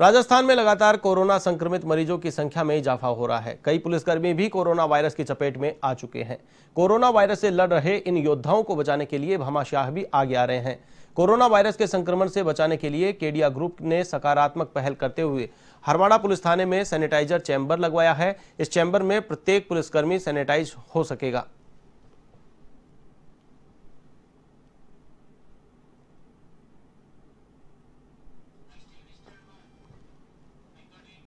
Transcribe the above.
राजस्थान में लगातार कोरोना संक्रमित मरीजों की संख्या में इजाफा हो रहा है कई पुलिसकर्मी भी कोरोना वायरस की चपेट में आ चुके हैं कोरोना वायरस से लड़ रहे इन योद्धाओं को बचाने के लिए भमाशाह भी आगे आ रहे हैं कोरोना वायरस के संक्रमण से बचाने के लिए केडिया ग्रुप ने सकारात्मक पहल करते हुए हरवाड़ा पुलिस थाने में सैनिटाइजर चैम्बर लगवाया है इस चैम्बर में प्रत्येक पुलिसकर्मी सैनिटाइज हो सकेगा